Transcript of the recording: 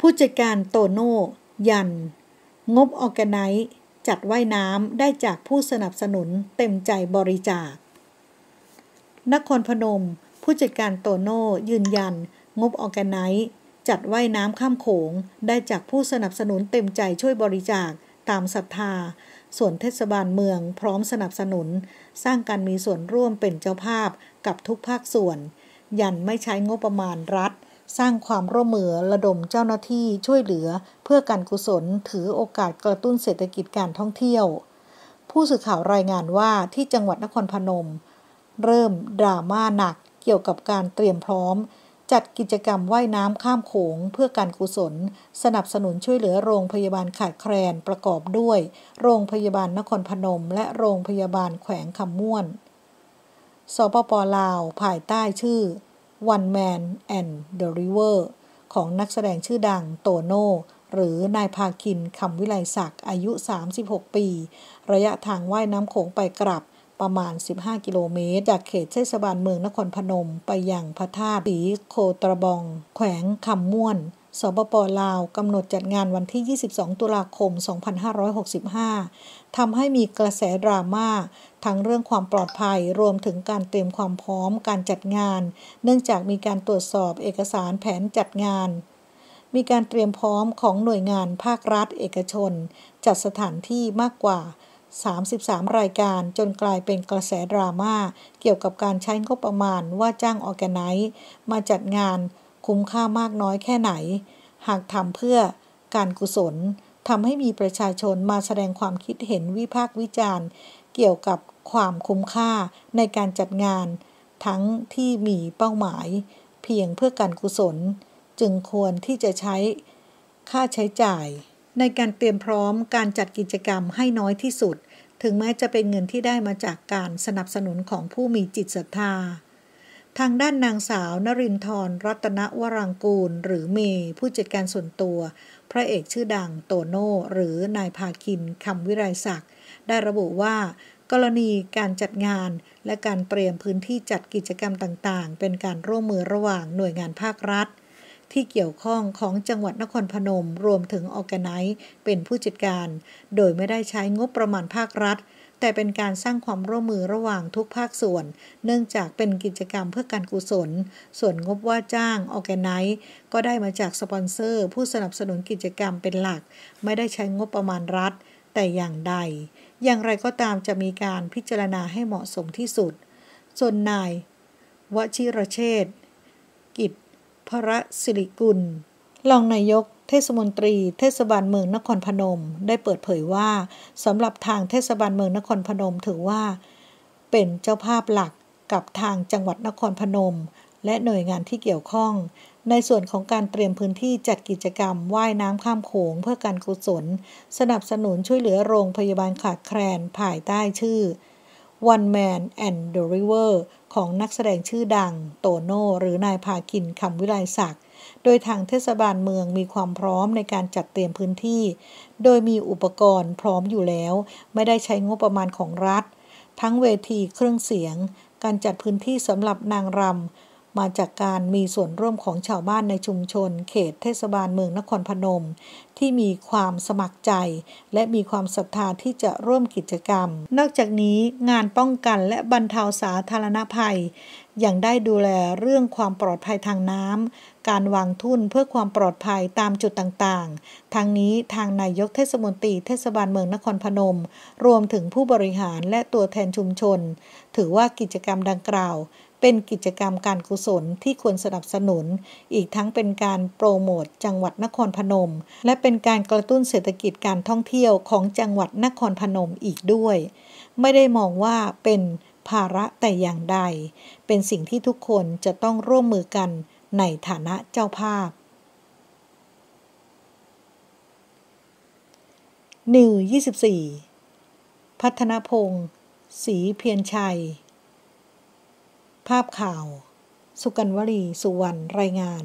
ผู้จัดการโตโน่ยันงบออแกไนจัดว่ายน้ำได้จากผู้สนับสนุนเต็มใจบริจาค นครพนม ผู้จัดการโตโน่ ยืนยัน งบออแกไนจัดว่ายน้ำข้ามโขงได้จากผู้สนับสนุนเต็มใจช่วยบริจาคตามศรัทธา ส่วนเทศบาลเมืองพร้อมสนับสนุน สร้างการมีส่วนร่วมเป็นเจ้าภาพกับทุกภาคส่วน ยันไม่ใช้งบประมาณรัฐสร้างความร่วมมือระดมเจ้าหน้าที่ช่วยเหลือ เพื่อการกุศลถือโอกาสกระตุ้นเศรษฐกิจการท่องเที่ยว ผู้สื่อข่าวรายงานว่าที่จังหวัดนครพนม เริ่มดราม่าหนักเกี่ยวกับการเตรียมพร้อม จัดกิจกรรมว่ายน้ำข้ามโขงเพื่อการกุศล สนับสนุนช่วยเหลือโรงพยาบาลขาดแคลนประกอบด้วย โรงพยาบาลนครพนม และโรงพยาบาลแขวงคำม่วนสปปลาวภายใต้ชื่อ One Man and the River ของนักแสดงชื่อดังโตโน่หรือนายภาคินคำวิไลศักดิ์อายุ 36 ปี ระยะทางว่ายน้ำโขงไปกลับประมาณ 15 กิโลเมตร จากเขตเทศบาลเมืองนครพนม ไปยังพระธาตุสีโคตรบอง แขวงคำม่วนสปปลาวกำหนดจัดงานวันที่ 22 ตุลาคม 2565ทำให้มีกระแสดราม่าทั้งเรื่องความปลอดภัยรวมถึงการเตรียมความพร้อมการจัดงาน เนื่องจากมีการตรวจสอบเอกสารแผนจัดงาน มีการเตรียมพร้อมของหน่วยงานภาครัฐเอกชน จัดสถานที่มากกว่า 33 รายการจนกลายเป็นกระแสดราม่าเกี่ยวกับการใช้งบประมาณว่าจ้างออแกไนซ์มาจัดงานคุ้มค่ามากน้อยแค่ไหน หากทำเพื่อการกุศลทำให้มีประชาชนมาแสดงความคิดเห็นวิพากษ์วิจารณ์เกี่ยวกับความคุ้มค่าในการจัดงาน ทั้งที่มีเป้าหมาย เพียงเพื่อการกุศล จึงควรที่จะใช้ค่าใช้จ่าย ในการเตรียมพร้อมการจัดกิจกรรมให้น้อยที่สุด ถึงแม้จะเป็นเงินที่ได้มาจากการสนับสนุนของผู้มีจิตศรัทธาทางด้านนางสาวนรินทร์รัตนวรังกูล หรือเมย์ผู้จัดการส่วนตัว พระเอกชื่อดังโตโน่ หรือนายภาคิน คำวิไรศักดิ์ ได้ระบุว่า กรณีการจัดงาน และการเตรียมพื้นที่จัดกิจกรรมต่างๆ เป็นการร่วมมือระหว่างหน่วยงานภาครัฐ ที่เกี่ยวข้องของจังหวัดนครพนมรวมถึงออแกไนซ์เป็นผู้จัดการ โดยไม่ได้ใช้งบประมาณภาครัฐแต่เป็นการสร้างความร่วมมือระหว่างทุกภาคส่วน เนื่องจากเป็นกิจกรรมเพื่อการกุศล ส่วนงบว่าจ้างออแกไน์ก็ได้มาจากสปอนเซอร์ ผู้สนับสนุนกิจกรรมเป็นหลัก ไม่ได้ใช้งบประมาณรัฐ แต่อย่างใด อย่างไรก็ตามจะมีการพิจารณาให้เหมาะสมที่สุด ส่วนนาย วชิรเชษกิจพระสิริกุล รองนายกเทศมนตรีเทศบาลเมืองนครพนม ได้เปิดเผยว่าสำหรับทางเทศบาลเมืองนครพนมถือว่า เป็นเจ้าภาพหลักกับทางจังหวัดนครพนม และหน่วยงานที่เกี่ยวข้อง ในส่วนของการเตรียมพื้นที่จัดกิจกรรมว่ายน้ำข้ามโขงเพื่อการกุศล สนับสนุนช่วยเหลือโรงพยาบาลขาดแคลนภายใต้ชื่อ One Man and the River ของนักแสดงชื่อดังโตโน่หรือนายภากินคำวิไลศักดิโดยทางเทศบาลเมืองมีความพร้อมในการจัดเตรียมพื้นที่ โดยมีอุปกรณ์พร้อมอยู่แล้ว ไม่ได้ใช้งบประมาณของรัฐ ทั้งเวทีเครื่องเสียง การจัดพื้นที่สำหรับนางรำ มาจากการมีส่วนร่วมของชาวบ้านในชุมชน เขตเทศบาลเมืองนครพนม ที่มีความสมัครใจ และมีความศรัทธาที่จะร่วมกิจกรรม นอกจากนี้งานป้องกันและบรรเทาสาธารณภัย ยังได้ดูแลเรื่องความปลอดภัยทางน้ำการวางทุ่นเพื่อความปลอดภัยตามจุดต่างๆ ทั้งนี้ทางนายกเทศมนตรีเทศบาลเมืองนครพนม รวมถึงผู้บริหารและตัวแทนชุมชน ถือว่ากิจกรรมดังกล่าว เป็นกิจกรรมการกุศลที่ควรสนับสนุน อีกทั้งเป็นการโปรโมท จังหวัดนครพนม และเป็นการกระตุ้นเศรษฐกิจการท่องเที่ยวของจังหวัดนครพนมอีกด้วย ไม่ได้มองว่าเป็นภาระแต่อย่างใด เป็นสิ่งที่ทุกคนจะต้องร่วมมือกันในฐานะเจ้าภาพนิว24 พัฒนพงศ์ศรีเพียรชัย ภาพข่าว สุกันวลีสุวรรณรายงาน